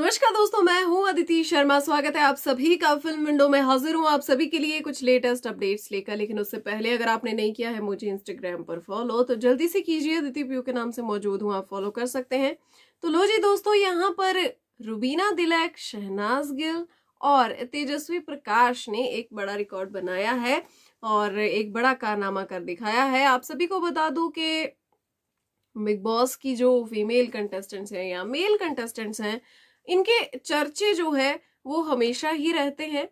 नमस्कार दोस्तों मैं हूं अदिति शर्मा स्वागत है आप सभी का फिल्म विंडो में हाजिर हूं आप सभी के लिए कुछ लेटेस्ट अपडेट्स लेकर लेकिन उससे पहले अगर आपने नहीं किया है मुझे इंस्टाग्राम पर फॉलो तो जल्दी से कीजिए अदिति प्यू के नाम से मौजूद हूं आप फॉलो कर सकते हैं तो लो जी दोस्तों यहाँ पर रुबीना दिलैक शहनाज गिल और तेजस्वी प्रकाश ने एक बड़ा रिकॉर्ड बनाया है और एक बड़ा कारनामा कर दिखाया है आप सभी को बता दू के बिग बॉस की जो फीमेल कंटेस्टेंट्स हैं या मेल कंटेस्टेंट्स हैं इनके चर्चे जो है वो हमेशा ही रहते हैं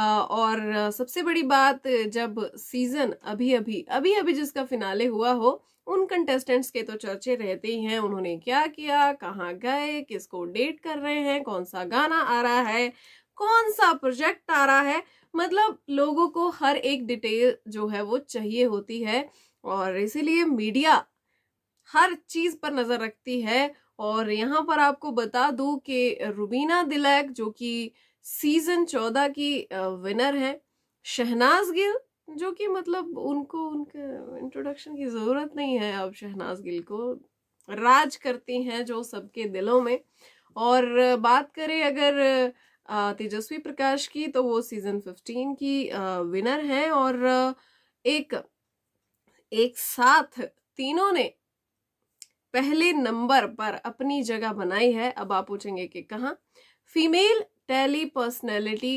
और सबसे बड़ी बात जब सीजन अभी अभी अभी अभी जिसका फिनाले हुआ हो उन कंटेस्टेंट्स के तो चर्चे रहते ही हैं उन्होंने क्या किया कहाँ गए किसको डेट कर रहे हैं कौन सा गाना आ रहा है कौन सा प्रोजेक्ट आ रहा है मतलब लोगों को हर एक डिटेल जो है वो चाहिए होती है और इसीलिए मीडिया हर चीज़ पर नज़र रखती है और यहाँ पर आपको बता दूँ कि रुबीना दिलैक जो कि सीज़न चौदह की विनर है शहनाज गिल जो कि मतलब उनको उनके इंट्रोडक्शन की ज़रूरत नहीं है अब शहनाज गिल को राज करती हैं जो सबके दिलों में और बात करें अगर तेजस्वी प्रकाश की तो वो सीज़न फिफ्टीन की विनर हैं और एक एक साथ तीनों ने पहले नंबर पर अपनी जगह बनाई है अब आप पूछेंगे कि कहाँ फीमेल टेली पर्सनैलिटी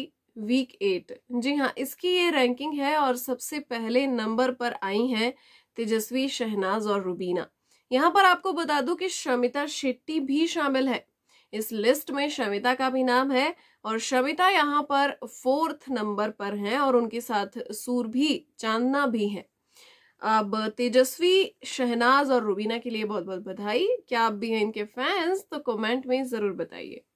वीक एट जी हाँ इसकी ये रैंकिंग है और सबसे पहले नंबर पर आई हैं तेजस्वी शहनाज और रुबीना यहाँ पर आपको बता दूं कि शमिता शेट्टी भी शामिल है इस लिस्ट में शमिता का भी नाम है और शमिता यहाँ पर फोर्थ नंबर पर हैं और उनके साथ भी चांदना भी है अब तेजस्वी शहनाज और रुबीना के लिए बहुत बहुत बधाई क्या आप भी हैं इनके फैंस तो कमेंट में ज़रूर बताइए